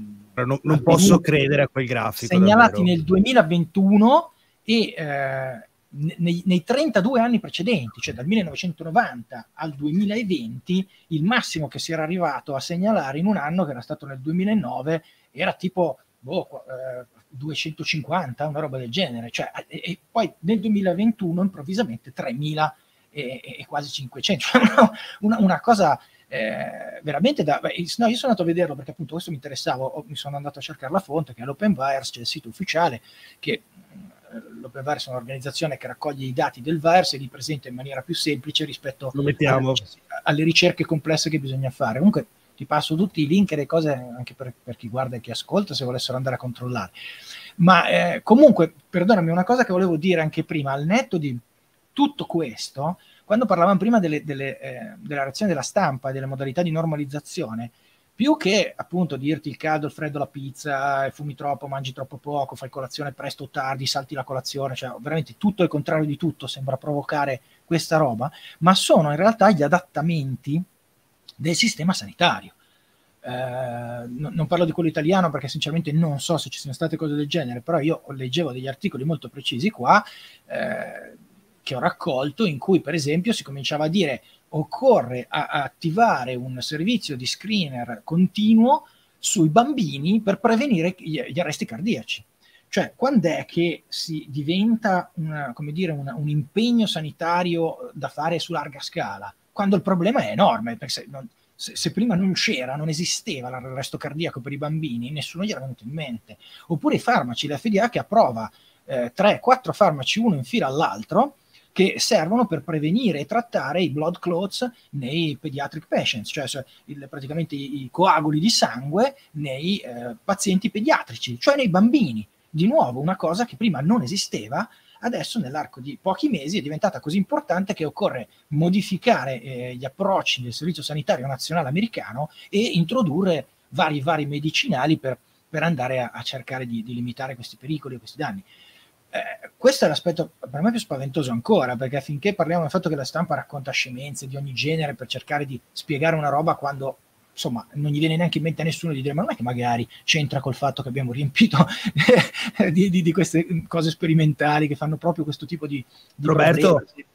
non, non posso credere a quel grafico. Segnalati davvero. nel 2021 e eh, nei, nei, 32 anni precedenti, cioè dal 1990 al 2020, il massimo che si era arrivato a segnalare in un anno, che era stato nel 2009, era tipo... Boh, 250, eh, una roba del genere, cioè, e, e poi nel 2021 improvvisamente 3000 e, e quasi 500, cioè, una, una, cosa eh, veramente da... no, io sono andato a vederlo perché appunto questo mi interessava, mi sono andato a cercare la fonte che è l'Open Virus, c'è il sito ufficiale che eh, l'Open Virus è un'organizzazione che raccoglie i dati del virus e li presenta in maniera più semplice rispetto alle, alle, ricerche complesse che bisogna fare. Comunque ti passo tutti i link e le cose anche per, per chi guarda e chi ascolta se volessero andare a controllare. Ma eh, comunque, perdonami, una cosa che volevo dire anche prima, al netto di tutto questo, quando parlavamo prima delle, delle, eh, della reazione della stampa e delle modalità di normalizzazione, più che appunto dirti il caldo, il freddo, la pizza, eh, fumi troppo, mangi troppo poco, fai colazione presto o tardi, salti la colazione, cioè veramente tutto il contrario di tutto sembra provocare questa roba, ma sono in realtà gli adattamenti del sistema sanitario. Eh, non parlo di quello italiano perché sinceramente non so se ci siano state cose del genere, però io leggevo degli articoli molto precisi qua. Eh, che ho raccolto in cui per esempio si cominciava a dire occorre a- attivare un servizio di screener continuo sui bambini per prevenire gli arresti cardiaci. Cioè, quando è che si diventa una, dire, una, un impegno sanitario da fare su larga scala? Quando il problema è enorme, perché se, non, se, se prima non c'era, non esisteva l'arresto cardiaco per i bambini, nessuno gli era venuto in mente. Oppure i farmaci, la FDA che approva eh, 3-4 farmaci uno in fila all'altro, che servono per prevenire e trattare i blood clots nei pediatric patients, cioè il, praticamente i, i, coaguli di sangue nei eh, pazienti pediatrici, cioè nei bambini. Di nuovo una cosa che prima non esisteva, adesso nell'arco di pochi mesi è diventata così importante che occorre modificare eh, gli approcci del Servizio Sanitario Nazionale americano e introdurre vari, vari medicinali per, per andare a, a cercare di, di limitare questi pericoli e questi danni. Eh, questo è l'aspetto per me più spaventoso ancora, perché finché parliamo del fatto che la stampa racconta scemenze di ogni genere per cercare di spiegare una roba quando insomma, non gli viene neanche in mente a nessuno di dire ma non è che magari c'entra col fatto che abbiamo riempito di, di, di, queste cose sperimentali che fanno proprio questo tipo di... di Roberto, problemi.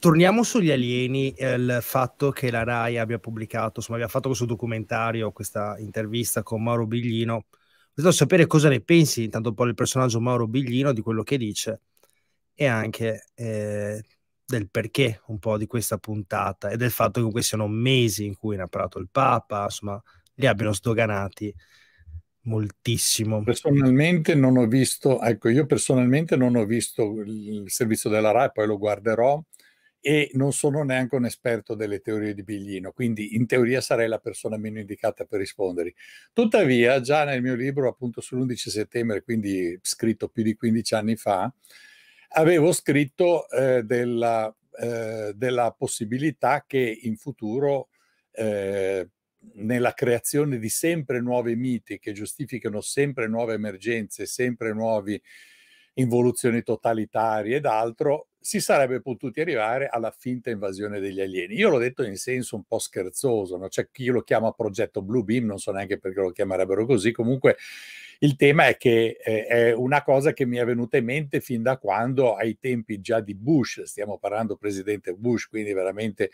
torniamo sugli alieni, il fatto che la RAI abbia pubblicato, insomma, abbia fatto questo documentario, questa intervista con Mauro Biglino, voglio sapere cosa ne pensi intanto un po' del personaggio Mauro Biglino, di quello che dice e anche eh, del perché un po' di questa puntata e del fatto che comunque siano mesi in cui ne ha parlato il Papa, insomma, li abbiano sdoganati moltissimo. Personalmente non ho visto, ecco, io personalmente non ho visto il servizio della RAI, poi lo guarderò e non sono neanche un esperto delle teorie di Biglino, quindi in teoria sarei la persona meno indicata per rispondere. Tuttavia, già nel mio libro, appunto sull'11 settembre, quindi scritto più di 15 anni fa, avevo scritto eh, della, eh, della, possibilità che in futuro, eh, nella creazione di sempre nuovi miti che giustificano sempre nuove emergenze, sempre nuovi involuzioni totalitarie ed altro, si sarebbe potuti arrivare alla finta invasione degli alieni. Io l'ho detto in senso un po' scherzoso, no? c'è cioè, chi lo chiama progetto Blue Beam, non so neanche perché lo chiamerebbero così, comunque il tema è che eh, è una cosa che mi è venuta in mente fin da quando ai tempi già di Bush, stiamo parlando presidente Bush, quindi veramente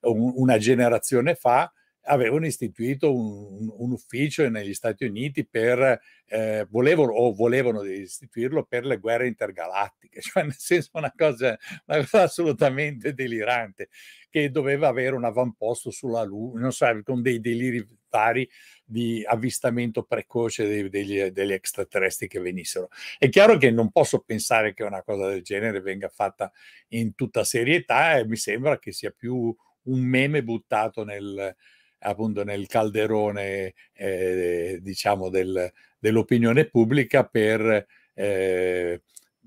un, una generazione fa, avevano istituito un, un ufficio negli Stati Uniti per, eh, volevano o volevano istituirlo per le guerre intergalattiche, cioè nel senso una cosa, una cosa assolutamente delirante, che doveva avere un avamposto sulla Luna, non so, con dei deliri vari di avvistamento precoce dei, degli, degli, extraterrestri che venissero. È chiaro che non posso pensare che una cosa del genere venga fatta in tutta serietà e mi sembra che sia più un meme buttato nel, appunto nel calderone eh, diciamo del, dell'opinione pubblica per, eh,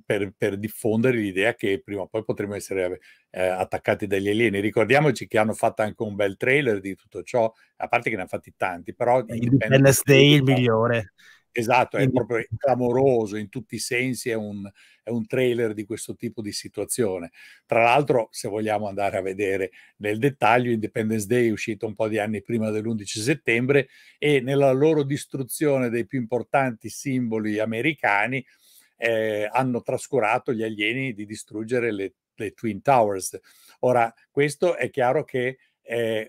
per, per, diffondere l'idea che prima o poi potremmo essere eh, attaccati dagli alieni. Ricordiamoci che hanno fatto anche un bel trailer di tutto ciò, a parte che ne hanno fatti tanti, però... Independence Day il migliore. Esatto, è proprio clamoroso in tutti i sensi, è un, è un, trailer di questo tipo di situazione. Tra l'altro, se vogliamo andare a vedere nel dettaglio, Independence Day è uscito un po' di anni prima dell'11 settembre e nella loro distruzione dei più importanti simboli americani eh, hanno trascurato gli alieni di distruggere le, le Twin Towers. Ora, questo è chiaro che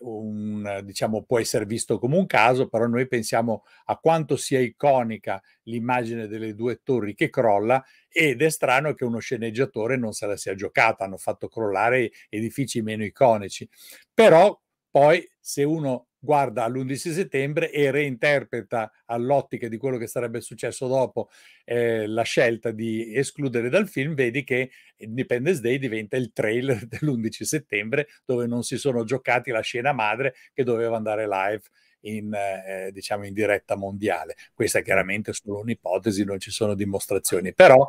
un, diciamo, può essere visto come un caso, però noi pensiamo a quanto sia iconica l'immagine delle due torri che crolla ed è strano che uno sceneggiatore non se la sia giocata, hanno fatto crollare edifici meno iconici. Però poi se uno guarda all'11 settembre e reinterpreta all'ottica di quello che sarebbe successo dopo eh, la scelta di escludere dal film, vedi che Independence Day diventa il trailer dell'11 settembre dove non si sono giocati la scena madre che doveva andare live in, eh, diciamo in diretta mondiale. Questa è chiaramente solo un'ipotesi, non ci sono dimostrazioni, però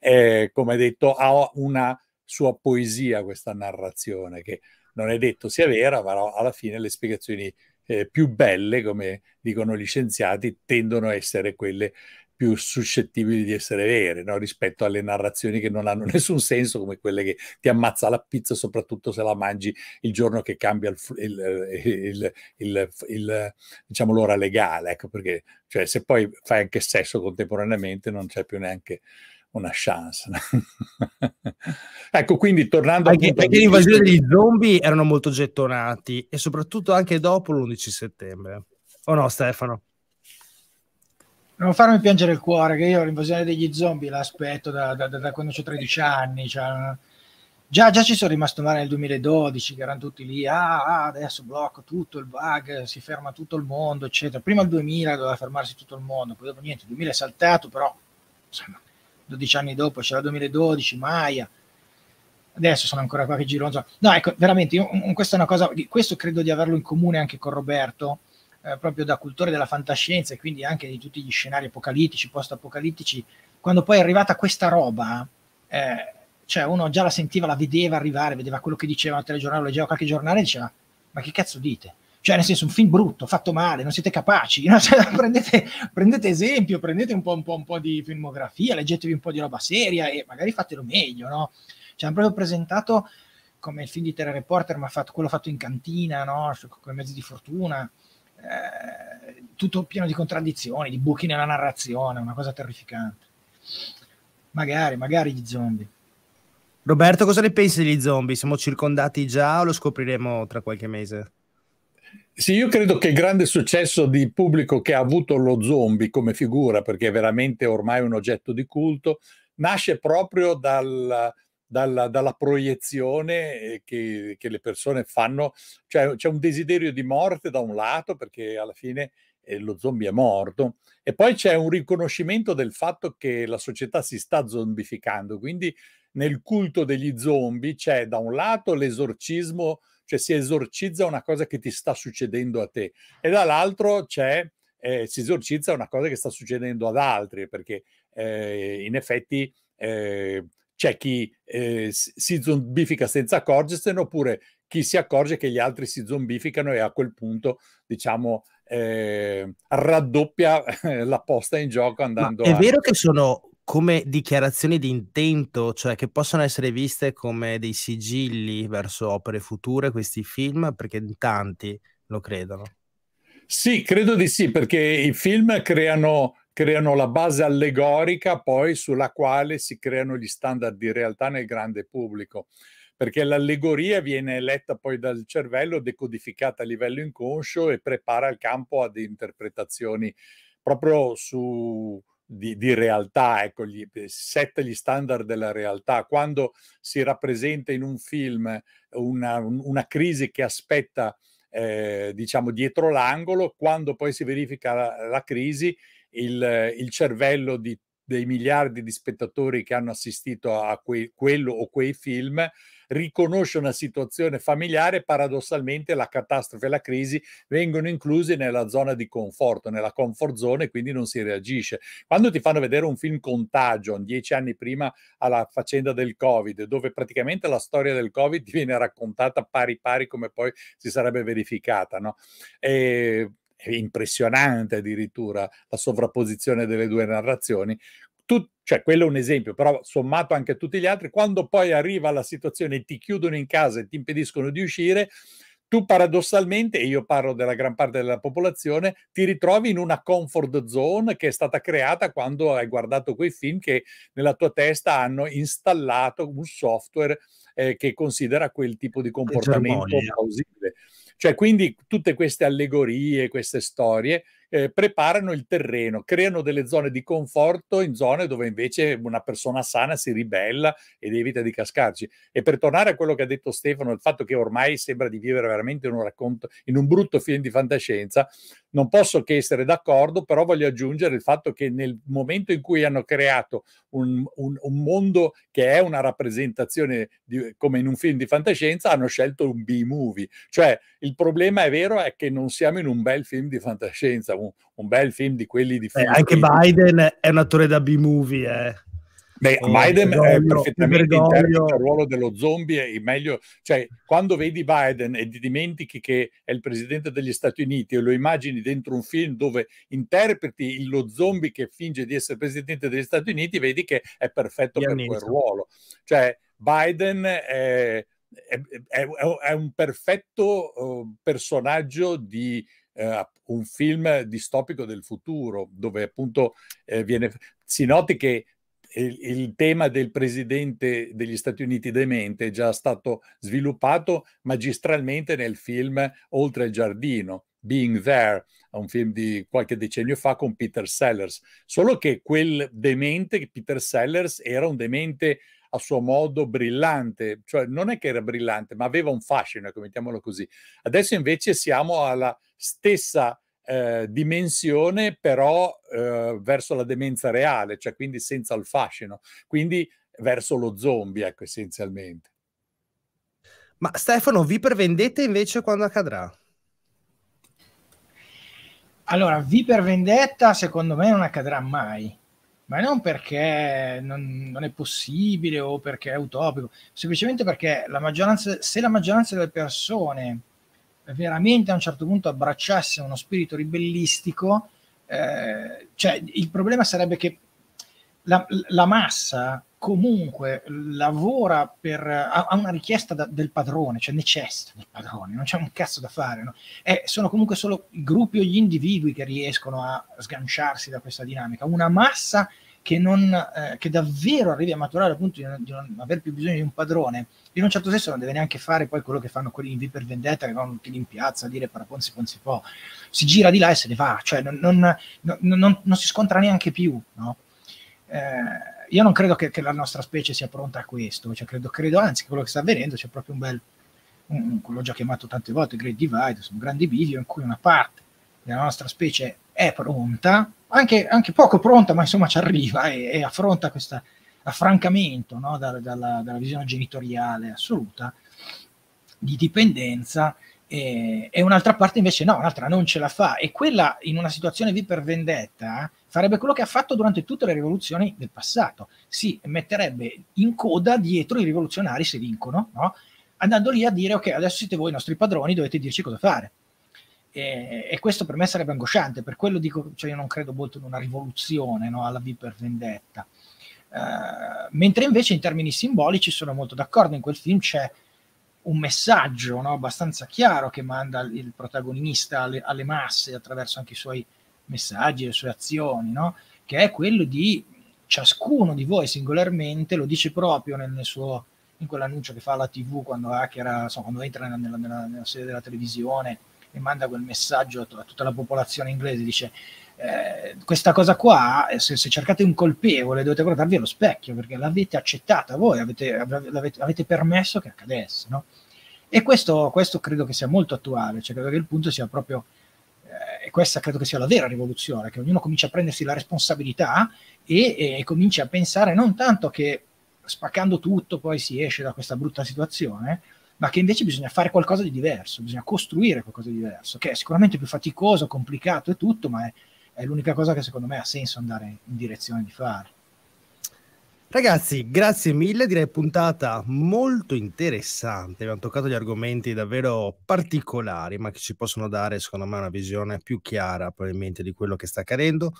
eh, come detto ha una sua poesia questa narrazione che non è detto sia vera, però alla fine le spiegazioni eh, più belle, come dicono gli scienziati, tendono a essere quelle più suscettibili di essere vere no? rispetto alle narrazioni che non hanno nessun senso, come quelle che ti ammazza la pizza, soprattutto se la mangi il giorno che cambia eh, il, il, il, il diciamo, l'ora legale. Ecco perché, cioè, se poi fai anche sesso contemporaneamente, non c'è più neanche una chance. ecco, quindi tornando... Anche, perché l'invasione degli zombie erano molto gettonati e soprattutto anche dopo l'11 settembre. O no, Stefano? Non farmi piangere il cuore, che io l'invasione degli zombie l'aspetto da, da, da, da quando ho 13 anni. Cioè, già, già, ci sono rimasto male nel 2012, che erano tutti lì, ah, ah, adesso blocco tutto il bug, si ferma tutto il mondo, eccetera. Prima il 2000 doveva fermarsi tutto il mondo, poi dopo niente, il 2000 è saltato, però insomma, 12 anni dopo c'era 2012, Maia, adesso sono ancora qua che gironzo. No, ecco, veramente, io, questa è una cosa, questo credo di averlo in comune anche con Roberto, eh, proprio da cultore della fantascienza e quindi anche di tutti gli scenari apocalittici, post-apocalittici, quando poi è arrivata questa roba, eh, cioè uno già la sentiva, la vedeva arrivare, vedeva quello che diceva al telegiornale, leggeva qualche giornale e diceva, ma che cazzo dite? Cioè, nel senso, un film brutto, fatto male, non siete capaci. No? Cioè, prendete, prendete, esempio, prendete un po', un po', un po' di filmografia, leggetevi un po' di roba seria e magari fatelo meglio, no? Ci hanno proprio presentato come il film di Terra Reporter, ma fatto, quello fatto in cantina, no? Con i mezzi di fortuna. Eh, tutto pieno di contraddizioni, di buchi nella narrazione, una cosa terrificante. Magari, magari gli zombie. Roberto, cosa ne pensi degli zombie? Siamo circondati già o lo scopriremo tra qualche mese? Sì, io credo che il grande successo di pubblico che ha avuto lo zombie come figura, perché è veramente ormai un oggetto di culto, nasce proprio dal, dalla, dalla, proiezione eh, che, che, le persone fanno, cioè c'è un desiderio di morte da un lato, perché alla fine eh, lo zombie è morto, e poi c'è un riconoscimento del fatto che la società si sta zombificando, quindi nel culto degli zombie c'è da un lato l'esorcismo cioè si esorcizza una cosa che ti sta succedendo a te e dall'altro c'è, eh, si esorcizza una cosa che sta succedendo ad altri, perché eh, in effetti eh, c'è chi eh, si zombifica senza accorgersene oppure chi si accorge che gli altri si zombificano e a quel punto diciamo eh, raddoppia la posta in gioco andando Ma è a... vero che sono come dichiarazioni di intento, cioè che possono essere viste come dei sigilli verso opere future questi film, perché in tanti lo credono. Sì, credo di sì, perché i film creano, creano la base allegorica poi sulla quale si creano gli standard di realtà nel grande pubblico, perché l'allegoria viene letta poi dal cervello, decodificata a livello inconscio e prepara il campo ad interpretazioni proprio su, di, di, realtà, ecco, gli, eh, setta gli standard della realtà. Quando si rappresenta in un film una, una crisi che aspetta, eh, diciamo, dietro l'angolo, quando poi si verifica la, la crisi, il, il, cervello di dei miliardi di spettatori che hanno assistito a quei, quello o quei film, riconosce una situazione familiare, paradossalmente la catastrofe e la crisi vengono inclusi nella zona di conforto, nella comfort zone, quindi non si reagisce. Quando ti fanno vedere un film contagio, dieci anni prima alla faccenda del Covid, dove praticamente la storia del Covid ti viene raccontata pari pari come poi si sarebbe verificata, no? E è impressionante addirittura la sovrapposizione delle due narrazioni, Tut, cioè quello è un esempio, però sommato anche a tutti gli altri, quando poi arriva la situazione, e ti chiudono in casa e ti impediscono di uscire, tu paradossalmente, e io parlo della gran parte della popolazione, ti ritrovi in una comfort zone che è stata creata quando hai guardato quei film che nella tua testa hanno installato un software eh, che considera quel tipo di comportamento plausibile. Cioè, quindi tutte queste allegorie, queste storie eh, preparano il terreno, creano delle zone di conforto in zone dove invece una persona sana si ribella ed evita di cascarci. E per tornare a quello che ha detto Stefano, il fatto che ormai sembra di vivere veramente in un racconto, in un brutto film di fantascienza, non posso che essere d'accordo, però voglio aggiungere il fatto che nel momento in cui hanno creato un, un, un mondo che è una rappresentazione di, come in un film di fantascienza, hanno scelto un B-movie. Cioè il problema è vero è che non siamo in un bel film di fantascienza, un, un bel film di quelli di film. Eh, anche Biden è un attore da B-movie, eh. Beh, oh, Biden è perfettamente Bergoglio. il ruolo dello zombie e meglio, cioè quando vedi Biden e ti dimentichi che è il presidente degli Stati Uniti e lo immagini dentro un film dove interpreti lo zombie che finge di essere presidente degli Stati Uniti, vedi che è perfetto Io per quel ruolo. Cioè Biden è, è, è, è un perfetto uh, personaggio di eh, un film distopico del futuro, dove appunto eh, viene, si noti che il, il, tema del presidente degli Stati Uniti demente è già stato sviluppato magistralmente nel film Oltre il giardino, Being There, un film di qualche decennio fa con Peter Sellers. Solo che quel demente, Peter Sellers, era un demente a suo modo brillante, cioè non è che era brillante, ma aveva un fascino, ecco, mettiamolo così. Adesso invece siamo alla stessa eh, dimensione, però eh, verso la demenza reale, cioè quindi senza il fascino, quindi verso lo zombie, ecco, essenzialmente. Ma Stefano, vi per vendette invece quando accadrà? Allora, vi per vendetta secondo me non accadrà mai ma non perché non, non, è possibile o perché è utopico, semplicemente perché la maggioranza, se la maggioranza delle persone veramente a un certo punto abbracciasse uno spirito ribellistico, eh, cioè il problema sarebbe che la, la massa comunque lavora per ha, una richiesta da, del padrone, cioè necessita del padrone, non c'è un cazzo da fare. No? E eh, sono comunque solo i gruppi o gli individui che riescono a sganciarsi da questa dinamica. Una massa che, non, eh, che davvero arrivi a maturare appunto di non, di non, aver più bisogno di un padrone, in un certo senso non deve neanche fare poi quello che fanno quelli in V per vendetta che vanno tutti in piazza a dire paraponzi ponzi po', si gira di là e se ne va, cioè non, non si scontra neanche più. No? Eh, io non credo che, che, la nostra specie sia pronta a questo, cioè, credo, credo anzi che quello che sta avvenendo sia proprio un bel, un, l'ho già chiamato tante volte, Great Divide, un grande video in cui una parte della nostra specie è pronta, anche, anche poco pronta, ma insomma ci arriva e, e affronta questo affrancamento no, da, dalla, dalla, visione genitoriale assoluta di dipendenza e, e, un'altra parte invece no, un'altra non ce la fa e quella in una situazione vi per vendetta farebbe quello che ha fatto durante tutte le rivoluzioni del passato, si metterebbe in coda dietro i rivoluzionari se vincono, no? andando lì a dire ok, adesso siete voi i nostri padroni, dovete dirci cosa fare. E, e questo per me sarebbe angosciante, per quello dico, cioè io non credo molto in una rivoluzione, no? alla V per vendetta. Uh, mentre invece in termini simbolici sono molto d'accordo, in quel film c'è un messaggio no? abbastanza chiaro che manda il protagonista alle, alle masse attraverso anche i suoi messaggi, le sue azioni, no? che è quello di ciascuno di voi singolarmente, lo dice proprio nel, nel suo, in quell'annuncio che fa la TV quando, hackera, insomma, quando entra nella, nella, nella, sede della televisione e manda quel messaggio a, t- a tutta la popolazione inglese, dice eh, questa cosa qua, eh, se, se, cercate un colpevole dovete guardarvi allo specchio perché l'avete accettata voi, avete, avete, avete permesso che accadesse. No? E questo, questo, credo che sia molto attuale, cioè credo che il punto sia proprio questa credo che sia la vera rivoluzione, che ognuno comincia a prendersi la responsabilità e, e comincia a pensare non tanto che spaccando tutto poi si esce da questa brutta situazione, ma che invece bisogna fare qualcosa di diverso, bisogna costruire qualcosa di diverso, che è sicuramente più faticoso, complicato e tutto, ma è, è l'unica cosa che secondo me ha senso andare in direzione di fare. Ragazzi, grazie mille, direi puntata molto interessante, abbiamo toccato gli argomenti davvero particolari, ma che ci possono dare, secondo me, una visione più chiara probabilmente di quello che sta accadendo.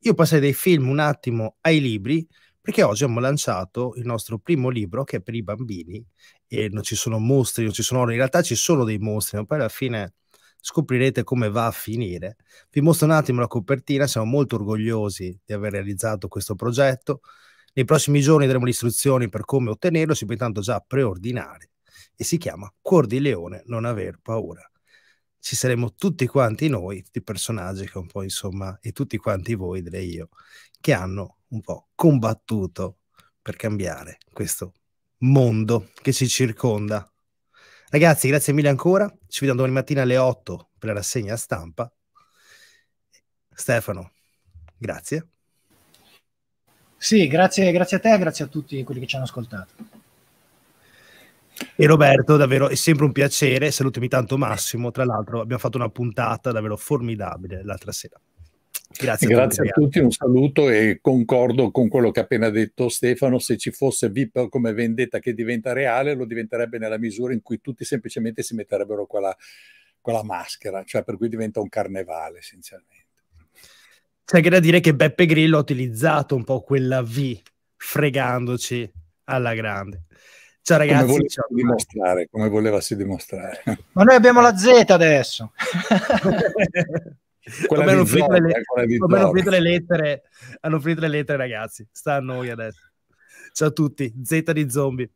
Io passerei dai film un attimo ai libri, perché oggi abbiamo lanciato il nostro primo libro che è per i bambini e non ci sono mostri, non ci sono in realtà ci sono dei mostri, ma poi alla fine scoprirete come va a finire. Vi mostro un attimo la copertina, siamo molto orgogliosi di aver realizzato questo progetto. Nei prossimi giorni daremo le istruzioni per come ottenerlo, si può intanto già preordinare e si chiama Cuor di Leone, non aver paura. Ci saremo tutti quanti noi, tutti i personaggi che un po' insomma, e tutti quanti voi direi io, che hanno un po' combattuto per cambiare questo mondo che ci circonda. Ragazzi, grazie mille ancora. Ci vediamo domani mattina alle 8 per la rassegna stampa. Stefano, grazie. Sì, grazie, grazie a te, e grazie a tutti quelli che ci hanno ascoltato. E Roberto, davvero è sempre un piacere, salutami tanto Massimo, tra l'altro abbiamo fatto una puntata davvero formidabile l'altra sera. Grazie, Grazie a, tutti, un saluto e concordo con quello che ha appena detto Stefano, se ci fosse VIP come vendetta che diventa reale lo diventerebbe nella misura in cui tutti semplicemente si metterebbero quella, quella maschera, cioè per cui diventa un carnevale essenzialmente. C'è anche da dire che Beppe Grillo ha utilizzato un po' quella V, fregandoci alla grande. Ciao ragazzi. Come voleva, dimostrare, come volevasi dimostrare. Ma noi abbiamo la Z adesso. quella hanno finito, le, eh, hanno finito le lettere, hanno finito le lettere ragazzi, sta a noi adesso. Ciao a tutti, Z di zombie.